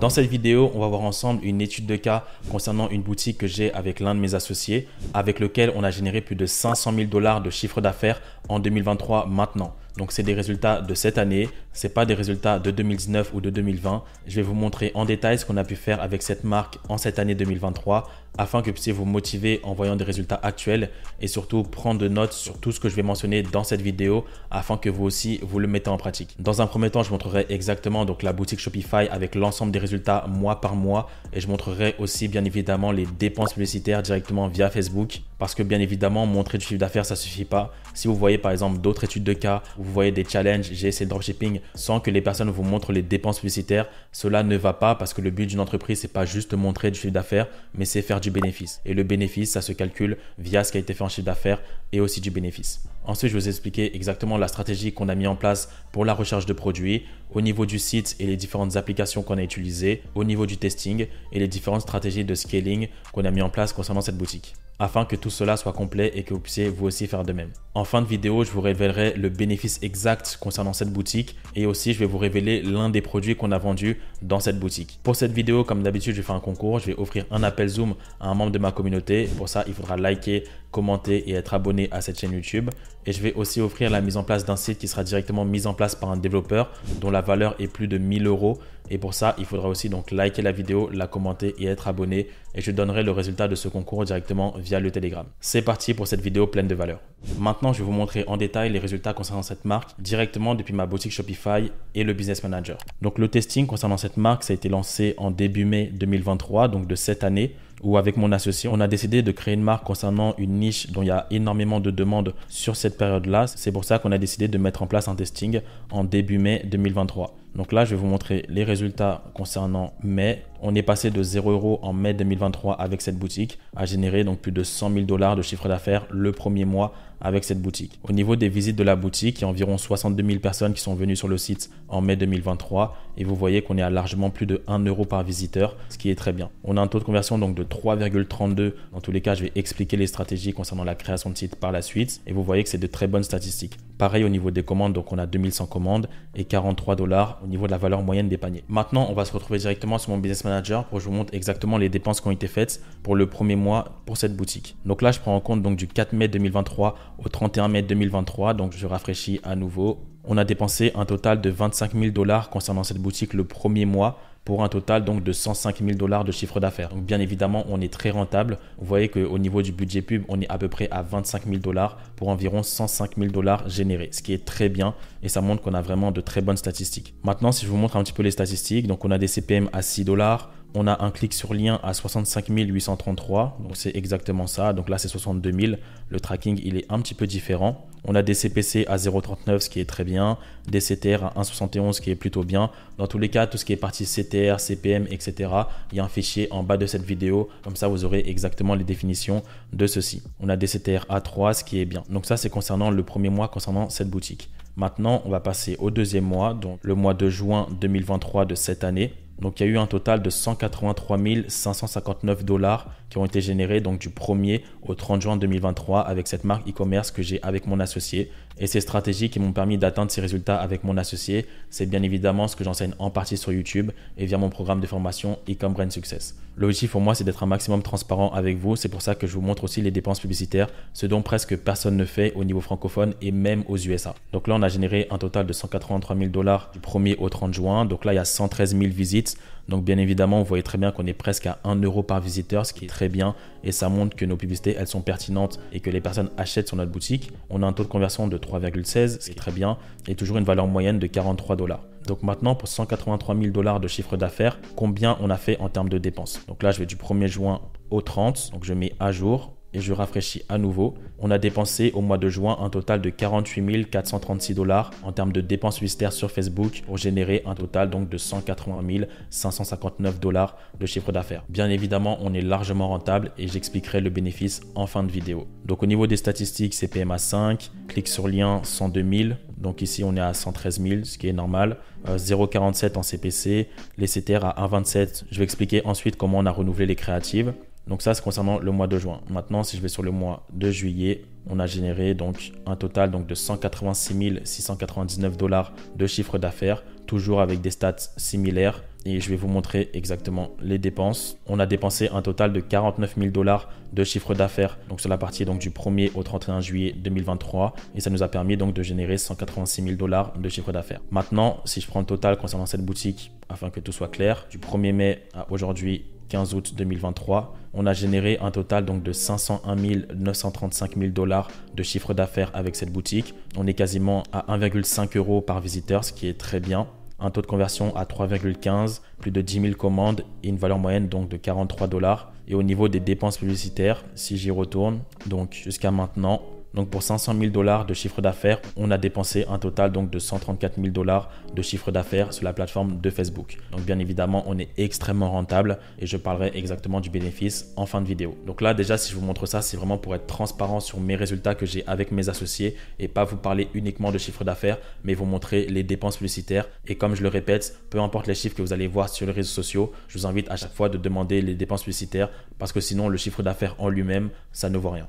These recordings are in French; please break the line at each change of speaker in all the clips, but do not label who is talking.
Dans cette vidéo, on va voir ensemble une étude de cas concernant une boutique que j'ai avec l'un de mes associés, avec lequel on a généré plus de 500 000 dollars de chiffre d'affaires en 2023 maintenant. Donc c'est des résultats de cette année, ce n'est pas des résultats de 2019 ou de 2020. Je vais vous montrer en détail ce qu'on a pu faire avec cette marque en cette année 2023 afin que vous puissiez vous motiver en voyant des résultats actuels et surtout prendre de notes sur tout ce que je vais mentionner dans cette vidéo afin que vous aussi vous le mettez en pratique. Dans un premier temps, je montrerai exactement donc la boutique Shopify avec l'ensemble des résultats mois par mois et je montrerai aussi bien évidemment les dépenses publicitaires directement via Facebook parce que bien évidemment montrer du chiffre d'affaires ça ne suffit pas. Si vous voyez par exemple d'autres études de cas, vous voyez des challenges, j'ai essayé le dropshipping, sans que les personnes vous montrent les dépenses publicitaires. Cela ne va pas parce que le but d'une entreprise, c'est pas juste montrer du chiffre d'affaires, mais c'est faire du bénéfice. Et le bénéfice, ça se calcule via ce qui a été fait en chiffre d'affaires et aussi du bénéfice. Ensuite, je vais vous expliquer exactement la stratégie qu'on a mis en place pour la recherche de produits au niveau du site et les différentes applications qu'on a utilisées, au niveau du testing et les différentes stratégies de scaling qu'on a mis en place concernant cette boutique afin que tout cela soit complet et que vous puissiez vous aussi faire de même. En fin de vidéo, je vous révélerai le bénéfice exact concernant cette boutique et aussi je vais vous révéler l'un des produits qu'on a vendus dans cette boutique. Pour cette vidéo, comme d'habitude, je vais faire un concours, je vais offrir un appel Zoom à un membre de ma communauté. Pour ça, il faudra liker, commenter et être abonné à cette chaîne YouTube. Et je vais aussi offrir la mise en place d'un site qui sera directement mis en place par un développeur dont la valeur est plus de 1000 euros. Et pour ça, il faudra aussi donc liker la vidéo, la commenter et être abonné. Et je donnerai le résultat de ce concours directement via le Telegram. C'est parti pour cette vidéo pleine de valeur. Maintenant, je vais vous montrer en détail les résultats concernant cette marque directement depuis ma boutique Shopify et le Business Manager. Donc le testing concernant cette marque, ça a été lancé en début mai 2023, donc de cette année ou avec mon associé, on a décidé de créer une marque concernant une niche dont il y a énormément de demandes sur cette période-là. C'est pour ça qu'on a décidé de mettre en place un testing en début mai 2023. Donc là, je vais vous montrer les résultats concernant mai. On est passé de 0 euros en mai 2023 avec cette boutique à générer donc plus de 100 000 dollars de chiffre d'affaires le premier mois avec cette boutique. Au niveau des visites de la boutique, il y a environ 62 000 personnes qui sont venues sur le site en mai 2023 et vous voyez qu'on est à largement plus de 1 euro par visiteur, ce qui est très bien. On a un taux de conversion donc de 3,32. Dans tous les cas, je vais expliquer les stratégies concernant la création de site par la suite et vous voyez que c'est de très bonnes statistiques. Pareil au niveau des commandes, donc on a 2100 commandes et 43 dollars au niveau de la valeur moyenne des paniers. Maintenant, on va se retrouver directement sur mon business manager pour que je vous montre exactement les dépenses qui ont été faites pour le premier mois pour cette boutique. Donc là, je prends en compte donc du 4 mai 2023 au 31 mai 2023. Donc je rafraîchis à nouveau. On a dépensé un total de 25 000 dollars concernant cette boutique le premier mois pour un total donc de 105 000 dollars de chiffre d'affaires. Donc bien évidemment, on est très rentable. Vous voyez qu'au niveau du budget pub, on est à peu près à 25 000 dollars pour environ 105 000 dollars générés, ce qui est très bien et ça montre qu'on a vraiment de très bonnes statistiques. Maintenant, si je vous montre un petit peu les statistiques, donc on a des CPM à 6 dollars, on a un clic sur lien à 65 833, donc c'est exactement ça. Donc là, c'est 62 000. Le tracking, il est un petit peu différent. On a des CPC à 0,39, ce qui est très bien, des CTR à 1,71, ce qui est plutôt bien. Dans tous les cas, tout ce qui est partie CTR, CPM, etc., il y a un fichier en bas de cette vidéo, comme ça vous aurez exactement les définitions de ceci. On a des CTR à 3, ce qui est bien. Donc ça, c'est concernant le premier mois, concernant cette boutique. Maintenant, on va passer au deuxième mois, donc le mois de juin 2023 de cette année. Donc il y a eu un total de 183 559 dollars qui ont été générés donc du 1er au 30 juin 2023 avec cette marque e-commerce que j'ai avec mon associé. Et ces stratégies qui m'ont permis d'atteindre ces résultats avec mon associé, c'est bien évidemment ce que j'enseigne en partie sur YouTube et via mon programme de formation e commerce Success. L'objectif pour moi, c'est d'être un maximum transparent avec vous. C'est pour ça que je vous montre aussi les dépenses publicitaires, ce dont presque personne ne fait au niveau francophone et même aux USA. Donc là, on a généré un total de 183 000 dollars du 1er au 30 juin. Donc là, il y a 113 000 visites donc bien évidemment, vous voyez très bien qu'on est presque à 1 euro par visiteur, ce qui est très bien et ça montre que nos publicités, elles sont pertinentes et que les personnes achètent sur notre boutique. On a un taux de conversion de 3,16, ce qui est très bien, et toujours une valeur moyenne de 43 dollars. Donc maintenant, pour 183 000 dollars de chiffre d'affaires, combien on a fait en termes de dépenses Donc là, je vais du 1er juin au 30, donc je mets à jour et je rafraîchis à nouveau, on a dépensé au mois de juin un total de 48 436 dollars en termes de dépenses publicitaires sur Facebook pour générer un total donc de 180 559 dollars de chiffre d'affaires. Bien évidemment, on est largement rentable et j'expliquerai le bénéfice en fin de vidéo. Donc au niveau des statistiques, CPM à 5, clique sur lien 102 000, donc ici on est à 113 000, ce qui est normal, 0,47 euh, en CPC, les CTR à 1,27, je vais expliquer ensuite comment on a renouvelé les créatives. Donc ça, c'est concernant le mois de juin. Maintenant, si je vais sur le mois de juillet, on a généré donc un total donc de 186 699 dollars de chiffre d'affaires, toujours avec des stats similaires. Et je vais vous montrer exactement les dépenses. On a dépensé un total de 49 000 dollars de chiffre d'affaires, donc sur la partie donc du 1er au 31 juillet 2023, et ça nous a permis donc de générer 186 000 dollars de chiffre d'affaires. Maintenant, si je prends le total concernant cette boutique, afin que tout soit clair, du 1er mai à aujourd'hui, 15 août 2023, on a généré un total donc de 501 935 000 dollars de chiffre d'affaires avec cette boutique. On est quasiment à 1,5 euros par visiteur, ce qui est très bien. Un taux de conversion à 3,15, plus de 10 000 commandes et une valeur moyenne donc de 43 dollars. Et au niveau des dépenses publicitaires, si j'y retourne, donc jusqu'à maintenant, donc pour 500 000 dollars de chiffre d'affaires, on a dépensé un total donc de 134 000 dollars de chiffre d'affaires sur la plateforme de Facebook. Donc bien évidemment, on est extrêmement rentable et je parlerai exactement du bénéfice en fin de vidéo. Donc là déjà, si je vous montre ça, c'est vraiment pour être transparent sur mes résultats que j'ai avec mes associés et pas vous parler uniquement de chiffre d'affaires, mais vous montrer les dépenses publicitaires. Et comme je le répète, peu importe les chiffres que vous allez voir sur les réseaux sociaux, je vous invite à chaque fois de demander les dépenses publicitaires parce que sinon le chiffre d'affaires en lui-même, ça ne vaut rien.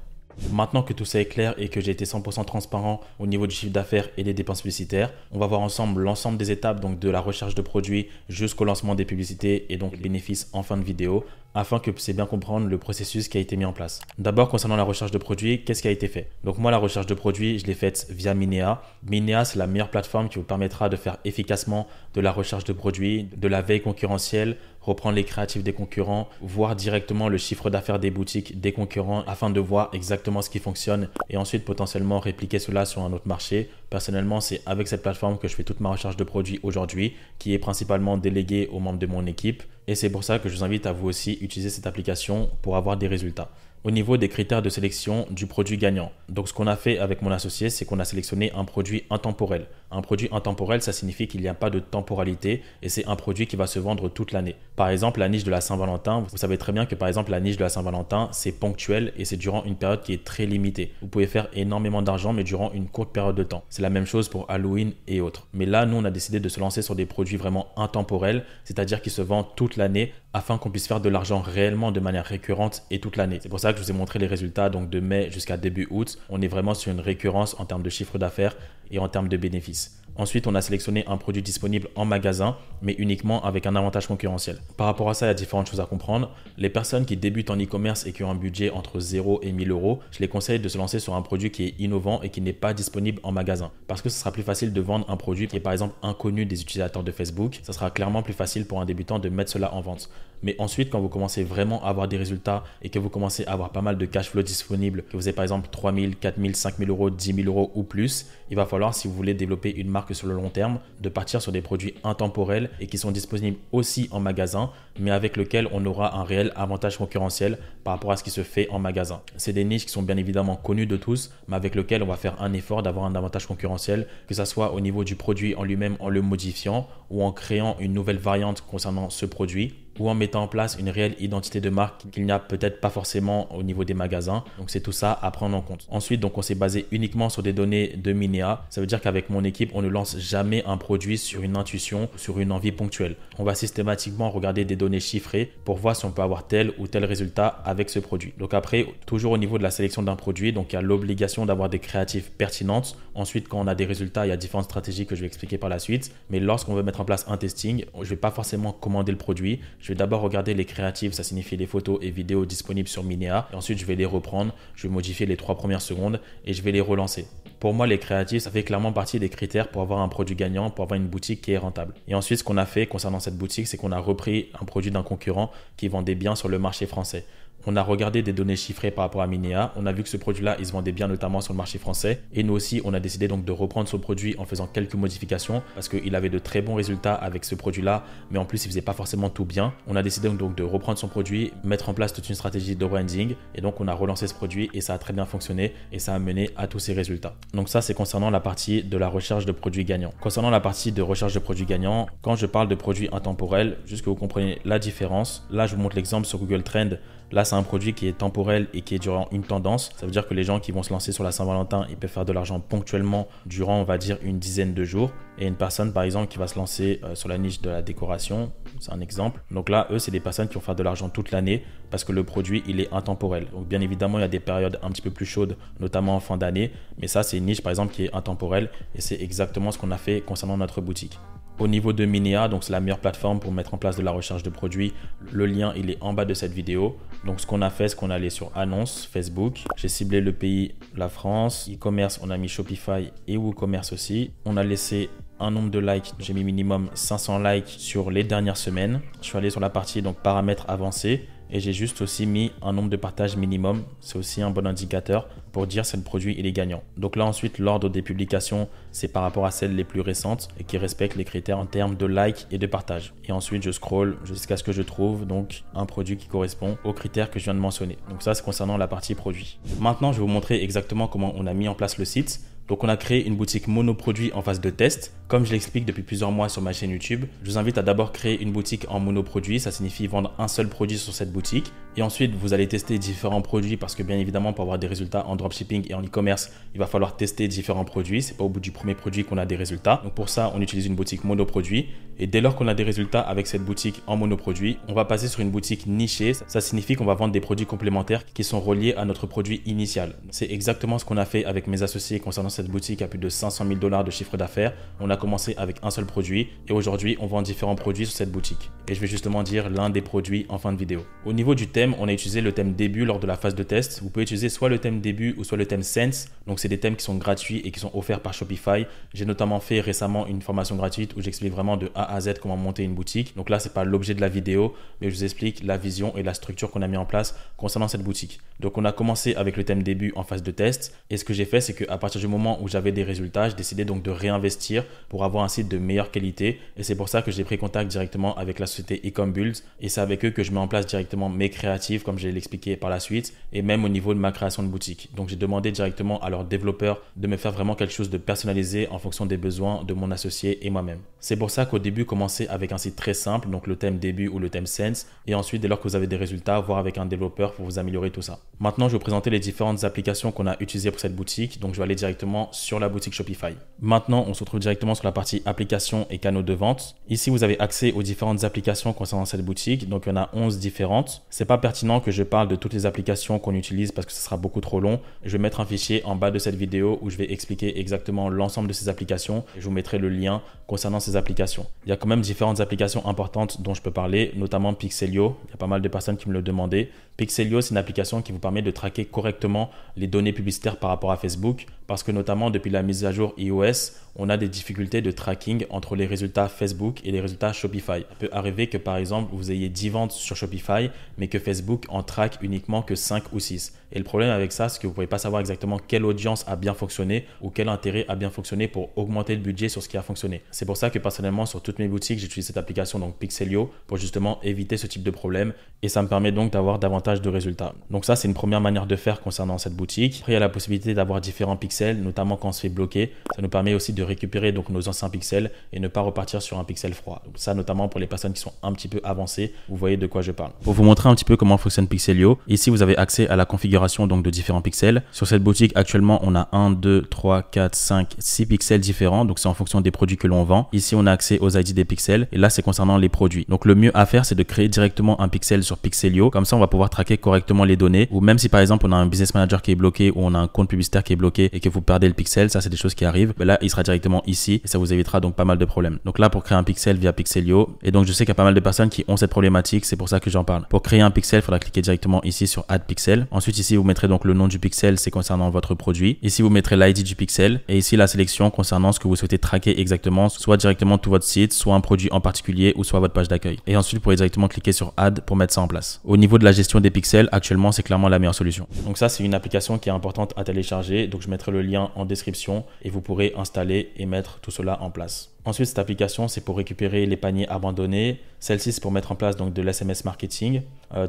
Maintenant que tout ça est clair et que j'ai été 100% transparent au niveau du chiffre d'affaires et des dépenses publicitaires, on va voir ensemble l'ensemble des étapes, donc de la recherche de produits jusqu'au lancement des publicités et donc les bénéfices en fin de vidéo afin que puissiez bien comprendre le processus qui a été mis en place. D'abord, concernant la recherche de produits, qu'est-ce qui a été fait Donc moi, la recherche de produits, je l'ai faite via Minea. Minea, c'est la meilleure plateforme qui vous permettra de faire efficacement de la recherche de produits, de la veille concurrentielle, reprendre les créatifs des concurrents, voir directement le chiffre d'affaires des boutiques des concurrents afin de voir exactement ce qui fonctionne et ensuite potentiellement répliquer cela sur un autre marché. Personnellement, c'est avec cette plateforme que je fais toute ma recherche de produits aujourd'hui qui est principalement déléguée aux membres de mon équipe. Et c'est pour ça que je vous invite à vous aussi utiliser cette application pour avoir des résultats au niveau des critères de sélection du produit gagnant. Donc ce qu'on a fait avec mon associé, c'est qu'on a sélectionné un produit intemporel. Un produit intemporel, ça signifie qu'il n'y a pas de temporalité et c'est un produit qui va se vendre toute l'année. Par exemple, la niche de la Saint-Valentin, vous savez très bien que par exemple la niche de la Saint-Valentin, c'est ponctuel et c'est durant une période qui est très limitée. Vous pouvez faire énormément d'argent mais durant une courte période de temps. C'est la même chose pour Halloween et autres. Mais là, nous, on a décidé de se lancer sur des produits vraiment intemporels, c'est-à-dire qui se vendent toute l'année afin qu'on puisse faire de l'argent réellement de manière récurrente et toute l'année. C'est pour ça que je vous ai montré les résultats donc de mai jusqu'à début août. On est vraiment sur une récurrence en termes de chiffre d'affaires et en termes de bénéfices. Ensuite, on a sélectionné un produit disponible en magasin, mais uniquement avec un avantage concurrentiel. Par rapport à ça, il y a différentes choses à comprendre. Les personnes qui débutent en e-commerce et qui ont un budget entre 0 et 1000 euros, je les conseille de se lancer sur un produit qui est innovant et qui n'est pas disponible en magasin. Parce que ce sera plus facile de vendre un produit qui est par exemple inconnu des utilisateurs de Facebook. Ça sera clairement plus facile pour un débutant de mettre cela en vente. Mais ensuite, quand vous commencez vraiment à avoir des résultats et que vous commencez à avoir pas mal de cash flow disponible, que vous avez par exemple 3000, 4000, 5000 euros, 10 000 euros ou plus, il va falloir, si vous voulez développer une marque sur le long terme, de partir sur des produits intemporels et qui sont disponibles aussi en magasin, mais avec lequel on aura un réel avantage concurrentiel par rapport à ce qui se fait en magasin. C'est des niches qui sont bien évidemment connues de tous, mais avec lesquelles on va faire un effort d'avoir un avantage concurrentiel, que ce soit au niveau du produit en lui-même en le modifiant ou en créant une nouvelle variante concernant ce produit ou en mettant en place une réelle identité de marque qu'il n'y a peut-être pas forcément au niveau des magasins. Donc c'est tout ça à prendre en compte. Ensuite, donc on s'est basé uniquement sur des données de Minea. Ça veut dire qu'avec mon équipe, on ne lance jamais un produit sur une intuition, sur une envie ponctuelle. On va systématiquement regarder des données chiffrées pour voir si on peut avoir tel ou tel résultat avec ce produit. Donc après, toujours au niveau de la sélection d'un produit, donc il y a l'obligation d'avoir des créatifs pertinentes. Ensuite, quand on a des résultats, il y a différentes stratégies que je vais expliquer par la suite. Mais lorsqu'on veut mettre en place un testing, je vais pas forcément commander le produit. Je vais d'abord regarder les créatifs ça signifie les photos et vidéos disponibles sur Minea. ensuite, je vais les reprendre, je vais modifier les trois premières secondes et je vais les relancer. Pour moi, les créatifs, ça fait clairement partie des critères pour avoir un produit gagnant, pour avoir une boutique qui est rentable. Et ensuite, ce qu'on a fait concernant cette boutique, c'est qu'on a repris un produit d'un concurrent qui vendait bien sur le marché français. On a regardé des données chiffrées par rapport à Minea. On a vu que ce produit-là, il se vendait bien notamment sur le marché français. Et nous aussi, on a décidé donc de reprendre ce produit en faisant quelques modifications parce qu'il avait de très bons résultats avec ce produit-là. Mais en plus, il faisait pas forcément tout bien. On a décidé donc de reprendre son produit, mettre en place toute une stratégie de branding. Et donc, on a relancé ce produit et ça a très bien fonctionné et ça a mené à tous ces résultats. Donc ça, c'est concernant la partie de la recherche de produits gagnants. Concernant la partie de recherche de produits gagnants, quand je parle de produits intemporels, juste que vous compreniez la différence, là, je vous montre l'exemple sur Google Trends Là, c'est un produit qui est temporel et qui est durant une tendance. Ça veut dire que les gens qui vont se lancer sur la Saint-Valentin, ils peuvent faire de l'argent ponctuellement durant, on va dire, une dizaine de jours. Et une personne, par exemple, qui va se lancer euh, sur la niche de la décoration, c'est un exemple. Donc là, eux, c'est des personnes qui vont faire de l'argent toute l'année parce que le produit, il est intemporel. Donc bien évidemment, il y a des périodes un petit peu plus chaudes, notamment en fin d'année. Mais ça, c'est une niche, par exemple, qui est intemporelle. Et c'est exactement ce qu'on a fait concernant notre boutique. Au niveau de Minéa, donc c'est la meilleure plateforme pour mettre en place de la recherche de produits. Le lien, il est en bas de cette vidéo. Donc ce qu'on a fait, c'est qu'on est allé sur annonce Facebook. J'ai ciblé le pays, la France. E-commerce, on a mis Shopify et WooCommerce aussi. On a laissé un nombre de likes, j'ai mis minimum 500 likes sur les dernières semaines. Je suis allé sur la partie donc paramètres avancés et j'ai juste aussi mis un nombre de partages minimum. C'est aussi un bon indicateur pour dire si le produit est gagnant. Donc là ensuite l'ordre des publications c'est par rapport à celles les plus récentes et qui respectent les critères en termes de like et de partage. Et ensuite je scroll jusqu'à ce que je trouve donc un produit qui correspond aux critères que je viens de mentionner. Donc ça c'est concernant la partie produit. Maintenant je vais vous montrer exactement comment on a mis en place le site. Donc on a créé une boutique monoproduit en phase de test. Comme je l'explique depuis plusieurs mois sur ma chaîne YouTube, je vous invite à d'abord créer une boutique en monoproduit, ça signifie vendre un seul produit sur cette boutique. Et ensuite, vous allez tester différents produits parce que bien évidemment, pour avoir des résultats en dropshipping et en e-commerce, il va falloir tester différents produits. C'est pas au bout du premier produit qu'on a des résultats. Donc pour ça, on utilise une boutique monoproduit. Et dès lors qu'on a des résultats avec cette boutique en monoproduit, on va passer sur une boutique nichée. Ça signifie qu'on va vendre des produits complémentaires qui sont reliés à notre produit initial. C'est exactement ce qu'on a fait avec mes associés concernant cette boutique à plus de 500 000 dollars de chiffre d'affaires. On a commencé avec un seul produit et aujourd'hui, on vend différents produits sur cette boutique. Et je vais justement dire l'un des produits en fin de vidéo. Au niveau du test on a utilisé le thème début lors de la phase de test. Vous pouvez utiliser soit le thème début ou soit le thème Sense. Donc, c'est des thèmes qui sont gratuits et qui sont offerts par Shopify. J'ai notamment fait récemment une formation gratuite où j'explique vraiment de A à Z comment monter une boutique. Donc là, c'est pas l'objet de la vidéo, mais je vous explique la vision et la structure qu'on a mis en place concernant cette boutique. Donc, on a commencé avec le thème début en phase de test. Et ce que j'ai fait, c'est qu'à partir du moment où j'avais des résultats, j'ai décidé donc de réinvestir pour avoir un site de meilleure qualité. Et c'est pour ça que j'ai pris contact directement avec la société EcomBuilds Et c'est avec eux que je mets en place directement mes créations comme je l'ai expliqué par la suite, et même au niveau de ma création de boutique. Donc j'ai demandé directement à leur développeur de me faire vraiment quelque chose de personnalisé en fonction des besoins de mon associé et moi-même. C'est pour ça qu'au début, commencez avec un site très simple, donc le thème début ou le thème sense, et ensuite, dès lors que vous avez des résultats, voir avec un développeur pour vous améliorer tout ça. Maintenant, je vais vous présenter les différentes applications qu'on a utilisées pour cette boutique, donc je vais aller directement sur la boutique Shopify. Maintenant, on se retrouve directement sur la partie applications et canaux de vente. Ici, vous avez accès aux différentes applications concernant cette boutique, donc il y en a 11 différentes. C'est pas pertinent que je parle de toutes les applications qu'on utilise parce que ce sera beaucoup trop long. Je vais mettre un fichier en bas de cette vidéo où je vais expliquer exactement l'ensemble de ces applications. Je vous mettrai le lien concernant ces applications. Il y a quand même différentes applications importantes dont je peux parler, notamment Pixelio. Il y a pas mal de personnes qui me le demandaient. Pixelio, c'est une application qui vous permet de traquer correctement les données publicitaires par rapport à Facebook, parce que notamment depuis la mise à jour iOS, on a des difficultés de tracking entre les résultats Facebook et les résultats Shopify. Il peut arriver que par exemple vous ayez 10 ventes sur Shopify, mais que Facebook en traque uniquement que 5 ou 6. Et le problème avec ça, c'est que vous ne pouvez pas savoir exactement quelle audience a bien fonctionné ou quel intérêt a bien fonctionné pour augmenter le budget sur ce qui a fonctionné. C'est pour ça que personnellement sur toutes mes boutiques, j'utilise cette application donc Pixelio pour justement éviter ce type de problème et ça me permet donc d'avoir davantage de résultats. Donc ça, c'est une première manière de faire concernant cette boutique. Après, il y a la possibilité d'avoir différents pixels, notamment quand on se fait bloquer. Ça nous permet aussi de récupérer donc nos anciens pixels et ne pas repartir sur un pixel froid. ça, notamment pour les personnes qui sont un petit peu avancées, vous voyez de quoi je parle. Pour vous montrer un petit peu comment fonctionne Pixelio, ici vous avez accès à la configuration donc de différents pixels. Sur cette boutique, actuellement, on a 1, 2, 3, 4, 5, 6 pixels différents. Donc c'est en fonction des produits que l'on vend. Ici, on a accès aux ID des pixels et là, c'est concernant les produits. Donc le mieux à faire, c'est de créer directement un pixel sur Pixelio. Comme ça, on va pouvoir traquer correctement les données. Ou même si par exemple on a un business manager qui est bloqué ou on a un compte publicitaire qui est bloqué et que vous perdez le pixel, ça c'est des choses qui arrivent. là, il sera directement ici et ça vous évitera donc pas mal de problèmes. Donc là, pour créer un pixel via Pixelio, et donc je sais qu'il y a pas mal de personnes qui ont cette problématique, c'est pour ça que j'en parle. Pour créer un pixel, il faudra cliquer directement ici sur Add Pixel. Ensuite ici, vous mettrez donc le nom du pixel, c'est concernant votre produit. Ici, vous mettrez l'ID du pixel et ici la sélection concernant ce que vous souhaitez traquer exactement, soit directement tout votre site, soit un produit en particulier ou soit votre page d'accueil. Et ensuite, vous pourrez directement cliquer sur Add pour mettre ça en place. Au niveau de la gestion des pixels, actuellement, c'est clairement la meilleure solution. Donc ça, c'est une application qui est importante à télécharger. Donc je mettrai le lien en description et vous pourrez installer et mettre tout cela en place. Ensuite, cette application, c'est pour récupérer les paniers abandonnés. Celle-ci, c'est pour mettre en place donc de l'SMS marketing. Euh,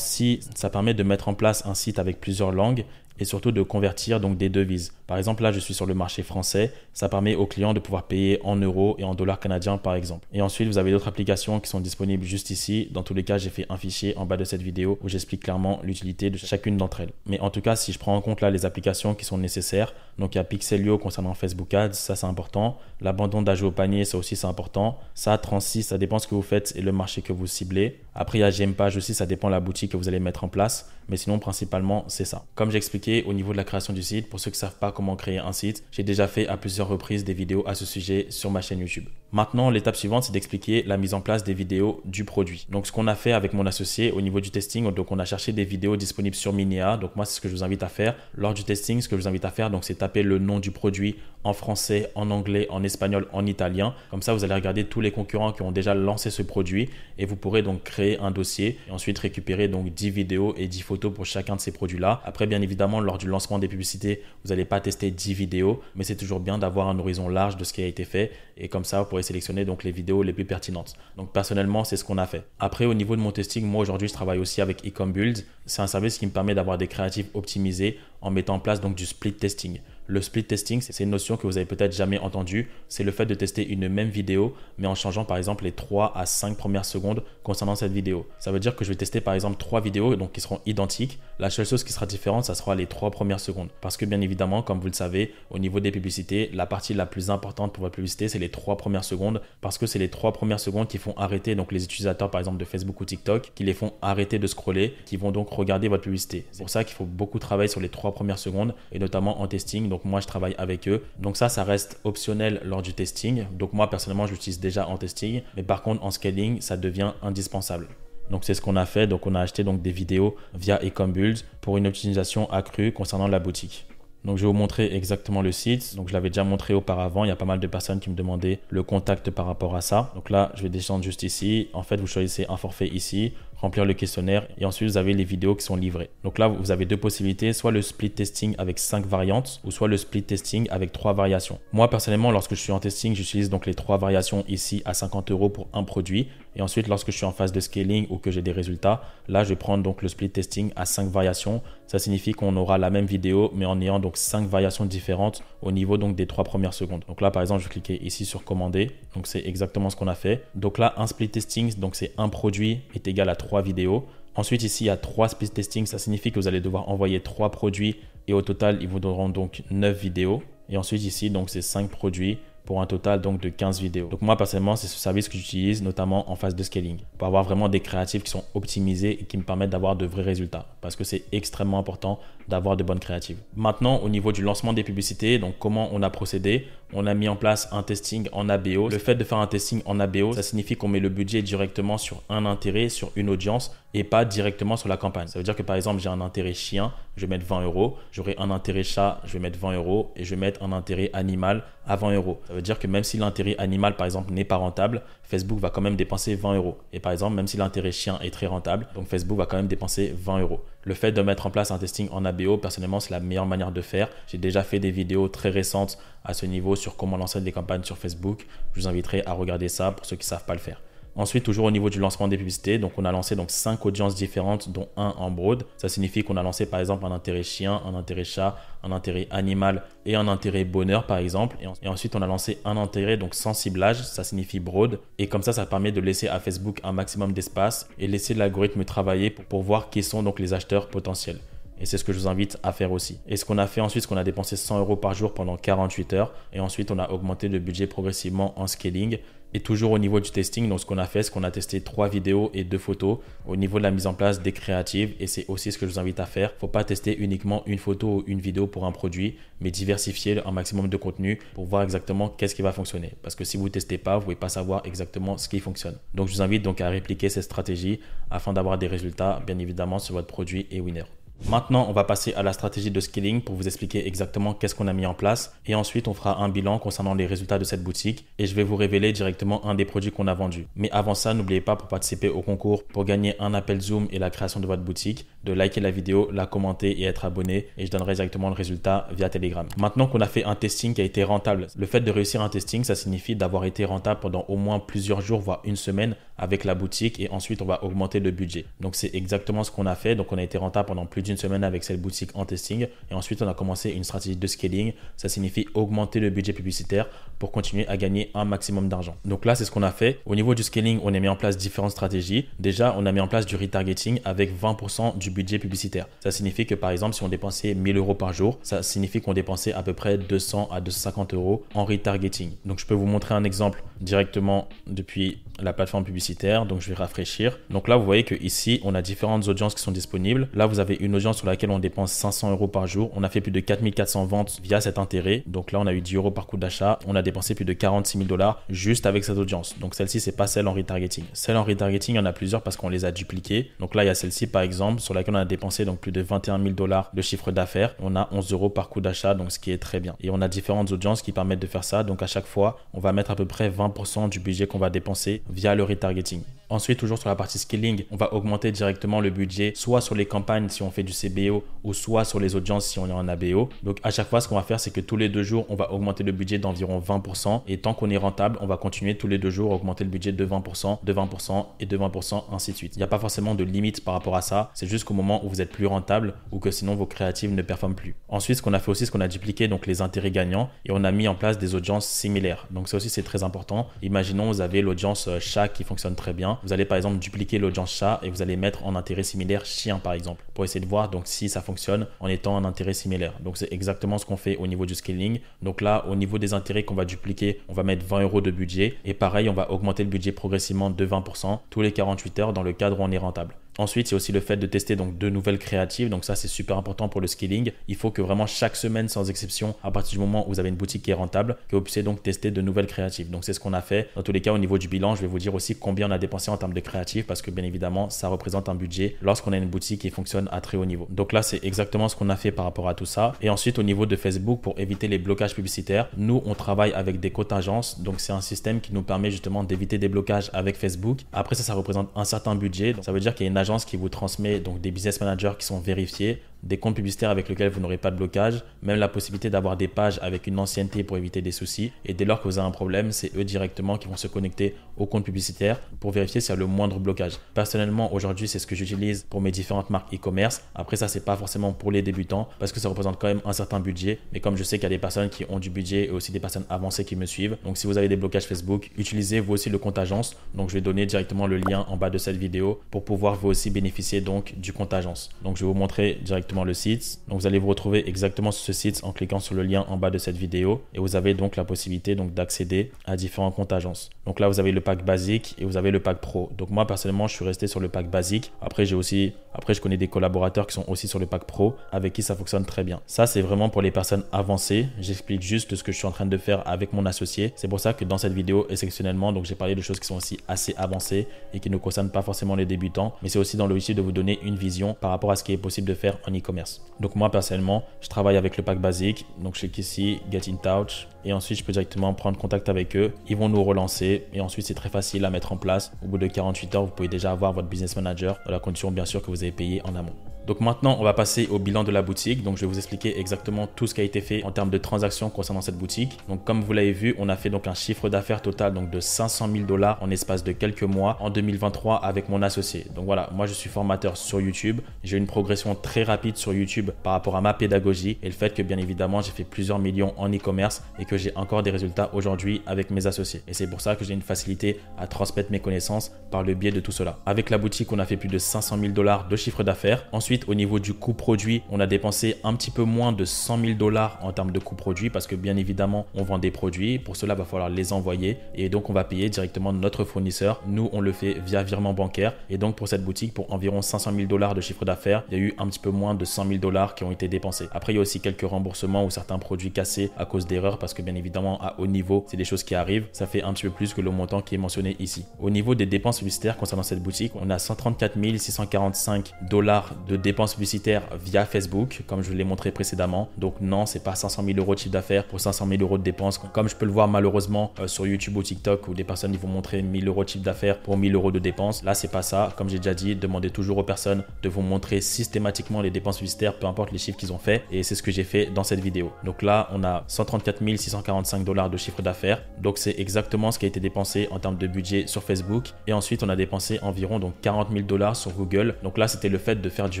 ça permet de mettre en place un site avec plusieurs langues et surtout de convertir donc des devises. Par exemple, là, je suis sur le marché français. Ça permet aux clients de pouvoir payer en euros et en dollars canadiens, par exemple. Et ensuite, vous avez d'autres applications qui sont disponibles juste ici. Dans tous les cas, j'ai fait un fichier en bas de cette vidéo où j'explique clairement l'utilité de chacune d'entre elles. Mais en tout cas, si je prends en compte là les applications qui sont nécessaires, donc il y a Pixelio concernant Facebook Ads, ça c'est important. L'abandon d'ajout au panier, ça aussi c'est important. Ça, 36, ça dépend ce que vous faites et le marché que vous ciblez. Après, il y a Page aussi, ça dépend de la boutique que vous allez mettre en place. Mais sinon, principalement, c'est ça. Comme j'expliquais au niveau de la création du site, pour ceux qui ne savent pas comment créer un site, j'ai déjà fait à plusieurs reprises des vidéos à ce sujet sur ma chaîne YouTube. Maintenant, l'étape suivante, c'est d'expliquer la mise en place des vidéos du produit. Donc, ce qu'on a fait avec mon associé au niveau du testing, donc on a cherché des vidéos disponibles sur Minia, Donc, moi, c'est ce que je vous invite à faire. Lors du testing, ce que je vous invite à faire, donc, c'est taper le nom du produit en français, en anglais, en espagnol, en italien. Comme ça, vous allez regarder tous les concurrents qui ont déjà lancé ce produit et vous pourrez donc créer un dossier et ensuite récupérer donc 10 vidéos et 10 photos pour chacun de ces produits-là. Après, bien évidemment, lors du lancement des publicités, vous n'allez pas tester 10 vidéos, mais c'est toujours bien d'avoir un horizon large de ce qui a été fait et comme ça, vous pourrez sélectionner donc les vidéos les plus pertinentes. Donc personnellement, c'est ce qu'on a fait. Après, au niveau de mon testing, moi aujourd'hui, je travaille aussi avec EcomBuild C'est un service qui me permet d'avoir des créatifs optimisés en mettant en place donc du split testing. Le split testing, c'est une notion que vous avez peut-être jamais entendue. C'est le fait de tester une même vidéo, mais en changeant par exemple les 3 à 5 premières secondes concernant cette vidéo. Ça veut dire que je vais tester par exemple 3 vidéos donc qui seront identiques. La seule chose qui sera différente, ça sera les 3 premières secondes. Parce que bien évidemment, comme vous le savez, au niveau des publicités, la partie la plus importante pour votre publicité, c'est les 3 premières secondes. Parce que c'est les 3 premières secondes qui font arrêter donc les utilisateurs par exemple de Facebook ou TikTok, qui les font arrêter de scroller, qui vont donc regarder votre publicité. C'est pour ça qu'il faut beaucoup travailler sur les 3 premières secondes et notamment en testing donc moi je travaille avec eux. Donc ça, ça reste optionnel lors du testing. Donc moi personnellement, j'utilise déjà en testing, mais par contre en scaling, ça devient indispensable. Donc c'est ce qu'on a fait, donc on a acheté donc des vidéos via Ecombuild pour une optimisation accrue concernant la boutique. Donc je vais vous montrer exactement le site. Donc je l'avais déjà montré auparavant. Il y a pas mal de personnes qui me demandaient le contact par rapport à ça. Donc là, je vais descendre juste ici. En fait, vous choisissez un forfait ici remplir le questionnaire et ensuite vous avez les vidéos qui sont livrées. Donc là, vous avez deux possibilités, soit le split testing avec cinq variantes ou soit le split testing avec trois variations. Moi personnellement, lorsque je suis en testing, j'utilise donc les trois variations ici à 50 euros pour un produit et ensuite lorsque je suis en phase de scaling ou que j'ai des résultats, là je vais prendre donc le split testing à cinq variations. Ça signifie qu'on aura la même vidéo mais en ayant donc cinq variations différentes au niveau donc des trois premières secondes. Donc là par exemple, je vais cliquer ici sur commander. Donc c'est exactement ce qu'on a fait. Donc là un split testing donc c'est un produit est égal à vidéos. Ensuite, ici, à trois speed testing. Ça signifie que vous allez devoir envoyer trois produits et au total, ils vous donneront donc neuf vidéos. Et ensuite, ici, donc, c'est cinq produits pour un total donc de 15 vidéos. Donc moi personnellement, c'est ce service que j'utilise notamment en phase de scaling pour avoir vraiment des créatifs qui sont optimisés et qui me permettent d'avoir de vrais résultats parce que c'est extrêmement important d'avoir de bonnes créatives. Maintenant, au niveau du lancement des publicités, donc comment on a procédé, on a mis en place un testing en ABO. Le fait de faire un testing en ABO, ça signifie qu'on met le budget directement sur un intérêt, sur une audience et pas directement sur la campagne. Ça veut dire que par exemple, j'ai un intérêt chien, je vais mettre 20 euros. J'aurai un intérêt chat, je vais mettre 20 euros. Et je vais mettre un intérêt animal à 20 euros. Ça veut dire que même si l'intérêt animal, par exemple, n'est pas rentable, Facebook va quand même dépenser 20 euros. Et par exemple, même si l'intérêt chien est très rentable, donc Facebook va quand même dépenser 20 euros. Le fait de mettre en place un testing en ABO, personnellement, c'est la meilleure manière de faire. J'ai déjà fait des vidéos très récentes à ce niveau sur comment lancer des campagnes sur Facebook. Je vous inviterai à regarder ça pour ceux qui ne savent pas le faire. Ensuite, toujours au niveau du lancement des publicités, donc on a lancé donc 5 audiences différentes, dont un en broad. Ça signifie qu'on a lancé par exemple un intérêt chien, un intérêt chat, un intérêt animal et un intérêt bonheur par exemple. Et ensuite, on a lancé un intérêt donc sans ciblage, ça signifie broad. Et comme ça, ça permet de laisser à Facebook un maximum d'espace et laisser l'algorithme travailler pour, voir qui sont donc les acheteurs potentiels. Et c'est ce que je vous invite à faire aussi. Et ce qu'on a fait ensuite, c'est qu'on a dépensé 100 euros par jour pendant 48 heures. Et ensuite, on a augmenté le budget progressivement en scaling. Et toujours au niveau du testing, donc ce qu'on a fait, c'est qu'on a testé trois vidéos et deux photos au niveau de la mise en place des créatives. Et c'est aussi ce que je vous invite à faire. Faut pas tester uniquement une photo ou une vidéo pour un produit, mais diversifier un maximum de contenu pour voir exactement qu'est-ce qui va fonctionner. Parce que si vous testez pas, vous ne pouvez pas savoir exactement ce qui fonctionne. Donc je vous invite donc à répliquer cette stratégie afin d'avoir des résultats, bien évidemment, sur votre produit et winner. Maintenant, on va passer à la stratégie de scaling pour vous expliquer exactement qu'est-ce qu'on a mis en place et ensuite on fera un bilan concernant les résultats de cette boutique et je vais vous révéler directement un des produits qu'on a vendu. Mais avant ça, n'oubliez pas pour participer au concours, pour gagner un appel Zoom et la création de votre boutique, de liker la vidéo, la commenter et être abonné et je donnerai directement le résultat via Telegram. Maintenant qu'on a fait un testing qui a été rentable, le fait de réussir un testing, ça signifie d'avoir été rentable pendant au moins plusieurs jours, voire une semaine avec la boutique et ensuite on va augmenter le budget. Donc c'est exactement ce qu'on a fait, donc on a été rentable pendant plus d'une semaine avec cette boutique en testing et ensuite on a commencé une stratégie de scaling. Ça signifie augmenter le budget publicitaire pour continuer à gagner un maximum d'argent. Donc là, c'est ce qu'on a fait. Au niveau du scaling, on a mis en place différentes stratégies. Déjà, on a mis en place du retargeting avec 20% du budget publicitaire. Ça signifie que par exemple, si on dépensait 1000 euros par jour, ça signifie qu'on dépensait à peu près 200 à 250 euros en retargeting. Donc je peux vous montrer un exemple directement depuis la plateforme publicitaire. Donc je vais rafraîchir. Donc là, vous voyez que ici, on a différentes audiences qui sont disponibles. Là, vous avez une audience sur laquelle on dépense 500 euros par jour. On a fait plus de 4400 ventes via cet intérêt. Donc là, on a eu 10 euros par coup d'achat. On a dépensé plus de 46 000 dollars juste avec cette audience. Donc celle-ci, c'est pas celle en retargeting. Celle en retargeting, il y en a plusieurs parce qu'on les a dupliquées. Donc là, il y a celle-ci par exemple sur laquelle on a dépensé donc plus de 21 000 dollars de chiffre d'affaires. On a 11 euros par coup d'achat, donc ce qui est très bien. Et on a différentes audiences qui permettent de faire ça. Donc à chaque fois, on va mettre à peu près 20% du budget qu'on va dépenser via le retargeting. Ensuite, toujours sur la partie skilling, on va augmenter directement le budget, soit sur les campagnes si on fait du CBO ou soit sur les audiences si on est en ABO. Donc à chaque fois, ce qu'on va faire, c'est que tous les deux jours, on va augmenter le budget d'environ 20%. Et tant qu'on est rentable, on va continuer tous les deux jours à augmenter le budget de 20%, de 20% et de 20%, ainsi de suite. Il n'y a pas forcément de limite par rapport à ça. C'est juste qu'au moment où vous êtes plus rentable ou que sinon vos créatives ne performent plus. Ensuite, ce qu'on a fait aussi, c'est qu'on a dupliqué donc les intérêts gagnants et on a mis en place des audiences similaires. Donc ça aussi, c'est très important. Imaginons, vous avez l'audience euh, chat qui fonctionne très bien. Vous allez par exemple dupliquer l'audience chat et vous allez mettre en intérêt similaire chien par exemple pour essayer de voir donc si ça fonctionne en étant un intérêt similaire. Donc c'est exactement ce qu'on fait au niveau du scaling. Donc là, au niveau des intérêts qu'on va dupliquer, on va mettre 20 euros de budget et pareil, on va augmenter le budget progressivement de 20% tous les 48 heures dans le cadre où on est rentable. Ensuite, c'est aussi le fait de tester donc de nouvelles créatives. Donc ça, c'est super important pour le scaling. Il faut que vraiment chaque semaine, sans exception, à partir du moment où vous avez une boutique qui est rentable, que vous puissiez donc tester de nouvelles créatives. Donc c'est ce qu'on a fait. Dans tous les cas, au niveau du bilan, je vais vous dire aussi combien on a dépensé en termes de créatives parce que bien évidemment, ça représente un budget lorsqu'on a une boutique qui fonctionne à très haut niveau. Donc là, c'est exactement ce qu'on a fait par rapport à tout ça. Et ensuite, au niveau de Facebook, pour éviter les blocages publicitaires, nous, on travaille avec des agences Donc c'est un système qui nous permet justement d'éviter des blocages avec Facebook. Après ça, ça représente un certain budget. Donc, ça veut dire qu'il y a qui vous transmet donc des business managers qui sont vérifiés des comptes publicitaires avec lesquels vous n'aurez pas de blocage, même la possibilité d'avoir des pages avec une ancienneté pour éviter des soucis. Et dès lors que vous avez un problème, c'est eux directement qui vont se connecter au compte publicitaire pour vérifier s'il y a le moindre blocage. Personnellement, aujourd'hui, c'est ce que j'utilise pour mes différentes marques e-commerce. Après ça, c'est pas forcément pour les débutants parce que ça représente quand même un certain budget. Mais comme je sais qu'il y a des personnes qui ont du budget et aussi des personnes avancées qui me suivent, donc si vous avez des blocages Facebook, utilisez vous aussi le compte agence. Donc je vais donner directement le lien en bas de cette vidéo pour pouvoir vous aussi bénéficier donc du compte agence. Donc je vais vous montrer directement le site. Donc vous allez vous retrouver exactement sur ce site en cliquant sur le lien en bas de cette vidéo et vous avez donc la possibilité donc d'accéder à différents comptes agences. Donc là vous avez le pack basique et vous avez le pack pro. Donc moi personnellement je suis resté sur le pack basique. Après j'ai aussi après je connais des collaborateurs qui sont aussi sur le pack pro avec qui ça fonctionne très bien. Ça c'est vraiment pour les personnes avancées. J'explique juste ce que je suis en train de faire avec mon associé. C'est pour ça que dans cette vidéo exceptionnellement donc j'ai parlé de choses qui sont aussi assez avancées et qui ne concernent pas forcément les débutants, mais c'est aussi dans le but de vous donner une vision par rapport à ce qui est possible de faire en e commerce Donc moi personnellement, je travaille avec le pack basique, donc chez Kissy, Get in Touch, et ensuite je peux directement prendre contact avec eux. Ils vont nous relancer et ensuite c'est très facile à mettre en place. Au bout de 48 heures, vous pouvez déjà avoir votre business manager dans la condition bien sûr que vous avez payé en amont. Donc maintenant, on va passer au bilan de la boutique. Donc je vais vous expliquer exactement tout ce qui a été fait en termes de transactions concernant cette boutique. Donc comme vous l'avez vu, on a fait donc un chiffre d'affaires total donc de 500 000 dollars en espace de quelques mois en 2023 avec mon associé. Donc voilà, moi je suis formateur sur YouTube. J'ai une progression très rapide sur YouTube par rapport à ma pédagogie et le fait que bien évidemment j'ai fait plusieurs millions en e-commerce et que j'ai encore des résultats aujourd'hui avec mes associés. Et c'est pour ça que j'ai une facilité à transmettre mes connaissances par le biais de tout cela. Avec la boutique, on a fait plus de 500 000 dollars de chiffre d'affaires. Ensuite, au niveau du coût produit, on a dépensé un petit peu moins de 100 000 dollars en termes de coût produit parce que bien évidemment, on vend des produits. Pour cela, il va falloir les envoyer et donc on va payer directement notre fournisseur. Nous, on le fait via virement bancaire. Et donc pour cette boutique, pour environ 500 000 dollars de chiffre d'affaires, il y a eu un petit peu moins de 100 000 dollars qui ont été dépensés. Après, il y a aussi quelques remboursements ou certains produits cassés à cause d'erreurs parce que bien évidemment à haut niveau, c'est des choses qui arrivent, ça fait un petit peu plus que le montant qui est mentionné ici. Au niveau des dépenses publicitaires concernant cette boutique, on a 134 645 dollars de dépenses publicitaires via Facebook, comme je vous l'ai montré précédemment. Donc non, c'est pas 500 000 euros de chiffre d'affaires pour 500 000 euros de dépenses, comme je peux le voir malheureusement euh, sur YouTube ou TikTok où des personnes ils vont montrer 1000 euros de chiffre d'affaires pour 1000 euros de dépenses. Là, c'est pas ça. Comme j'ai déjà dit, demandez toujours aux personnes de vous montrer systématiquement les dépenses publicitaires, peu importe les chiffres qu'ils ont fait. Et c'est ce que j'ai fait dans cette vidéo. Donc là, on a 134 645 645 dollars de chiffre d'affaires. Donc c'est exactement ce qui a été dépensé en termes de budget sur Facebook. Et ensuite, on a dépensé environ donc 40 000 dollars sur Google. Donc là, c'était le fait de faire du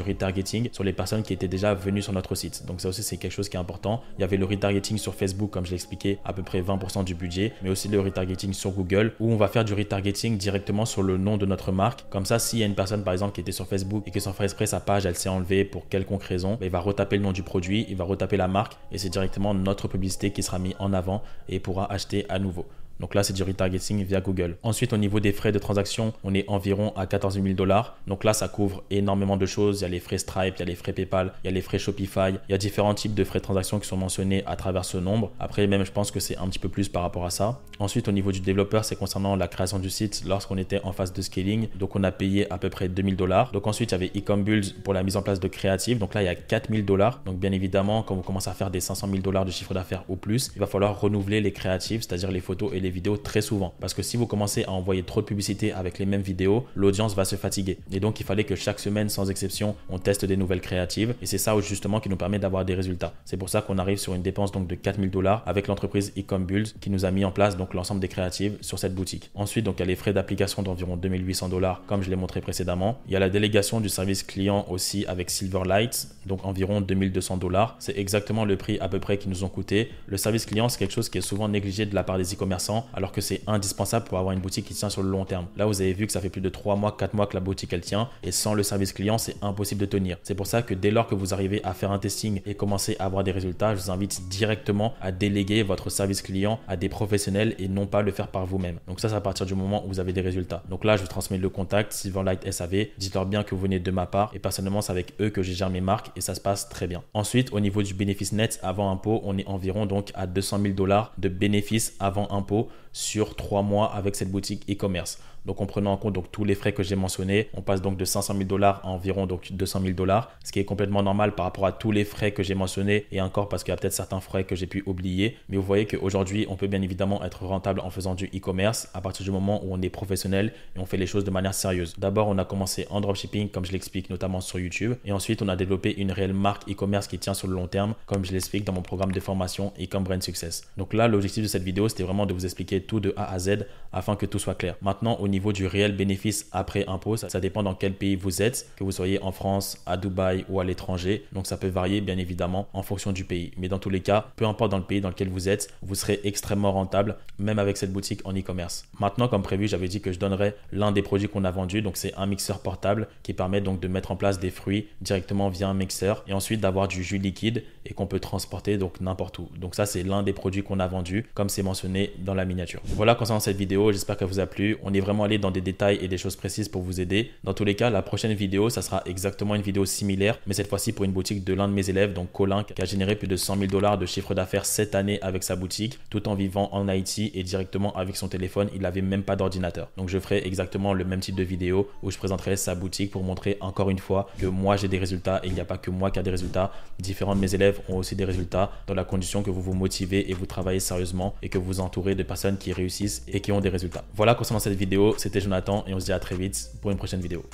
retargeting sur les personnes qui étaient déjà venues sur notre site. Donc ça aussi, c'est quelque chose qui est important. Il y avait le retargeting sur Facebook, comme je l'expliquais, à peu près 20% du budget, mais aussi le retargeting sur Google, où on va faire du retargeting directement sur le nom de notre marque. Comme ça, s'il y a une personne, par exemple, qui était sur Facebook et que sans faire exprès, sa page, elle s'est enlevée pour quelconque raison, il va retaper le nom du produit, il va retaper la marque, et c'est directement notre publicité qui sera mise en en avant et pourra acheter à nouveau. Donc là, c'est du retargeting via Google. Ensuite, au niveau des frais de transaction, on est environ à 14 000 dollars. Donc là, ça couvre énormément de choses. Il y a les frais Stripe, il y a les frais PayPal, il y a les frais Shopify. Il y a différents types de frais de transaction qui sont mentionnés à travers ce nombre. Après, même, je pense que c'est un petit peu plus par rapport à ça. Ensuite, au niveau du développeur, c'est concernant la création du site lorsqu'on était en phase de scaling. Donc on a payé à peu près 2000 dollars. Donc ensuite, il y avait Ecom pour la mise en place de créatives. Donc là, il y a 4000 dollars. Donc bien évidemment, quand vous commencez à faire des 500 000 dollars de chiffre d'affaires ou plus, il va falloir renouveler les créatives, c'est-à-dire les photos et vidéos très souvent. Parce que si vous commencez à envoyer trop de publicité avec les mêmes vidéos, l'audience va se fatiguer. Et donc, il fallait que chaque semaine, sans exception, on teste des nouvelles créatives. Et c'est ça justement qui nous permet d'avoir des résultats. C'est pour ça qu'on arrive sur une dépense donc de 4000 dollars avec l'entreprise EcomBuild qui nous a mis en place donc l'ensemble des créatives sur cette boutique. Ensuite, donc, il y a les frais d'application d'environ 2800 dollars, comme je l'ai montré précédemment. Il y a la délégation du service client aussi avec Silverlight, donc environ 2200 dollars. C'est exactement le prix à peu près qui nous ont coûté. Le service client, c'est quelque chose qui est souvent négligé de la part des e-commerçants alors que c'est indispensable pour avoir une boutique qui tient sur le long terme. Là, vous avez vu que ça fait plus de 3 mois, 4 mois que la boutique elle tient et sans le service client, c'est impossible de tenir. C'est pour ça que dès lors que vous arrivez à faire un testing et commencer à avoir des résultats, je vous invite directement à déléguer votre service client à des professionnels et non pas le faire par vous-même. Donc ça, c'est à partir du moment où vous avez des résultats. Donc là, je vous transmets le contact, Sylvain Light SAV. Dites-leur bien que vous venez de ma part et personnellement, c'est avec eux que j'ai géré mes marques et ça se passe très bien. Ensuite, au niveau du bénéfice net avant impôt, on est environ donc à 200 000 dollars de bénéfice avant impôt sur trois mois avec cette boutique e-commerce. Donc en prenant en compte donc, tous les frais que j'ai mentionnés, on passe donc de 500 000 dollars à environ donc 200 000 dollars, ce qui est complètement normal par rapport à tous les frais que j'ai mentionnés et encore parce qu'il y a peut-être certains frais que j'ai pu oublier. Mais vous voyez qu'aujourd'hui, on peut bien évidemment être rentable en faisant du e-commerce à partir du moment où on est professionnel et on fait les choses de manière sérieuse. D'abord, on a commencé en dropshipping, comme je l'explique notamment sur YouTube, et ensuite on a développé une réelle marque e-commerce qui tient sur le long terme, comme je l'explique dans mon programme de formation e commerce brand success. Donc là, l'objectif de cette vidéo, c'était vraiment de vous expliquer tout de A à Z afin que tout soit clair. Maintenant, au niveau du réel bénéfice après impôt. Ça, dépend dans quel pays vous êtes, que vous soyez en France, à Dubaï ou à l'étranger. Donc ça peut varier bien évidemment en fonction du pays. Mais dans tous les cas, peu importe dans le pays dans lequel vous êtes, vous serez extrêmement rentable, même avec cette boutique en e-commerce. Maintenant, comme prévu, j'avais dit que je donnerais l'un des produits qu'on a vendu. Donc c'est un mixeur portable qui permet donc de mettre en place des fruits directement via un mixeur et ensuite d'avoir du jus liquide et qu'on peut transporter donc n'importe où. Donc ça, c'est l'un des produits qu'on a vendu, comme c'est mentionné dans la miniature. Voilà concernant cette vidéo. J'espère qu'elle vous a plu. On est vraiment aller dans des détails et des choses précises pour vous aider. Dans tous les cas, la prochaine vidéo, ça sera exactement une vidéo similaire, mais cette fois-ci pour une boutique de l'un de mes élèves, donc Colin, qui a généré plus de 100 000 dollars de chiffre d'affaires cette année avec sa boutique, tout en vivant en Haïti et directement avec son téléphone, il n'avait même pas d'ordinateur. Donc je ferai exactement le même type de vidéo où je présenterai sa boutique pour montrer encore une fois que moi j'ai des résultats et il n'y a pas que moi qui a des résultats. Différents de mes élèves ont aussi des résultats dans la condition que vous vous motivez et vous travaillez sérieusement et que vous entourez de personnes qui réussissent et qui ont des résultats. Voilà concernant cette vidéo. C'était Jonathan et on se dit à très vite pour une prochaine vidéo.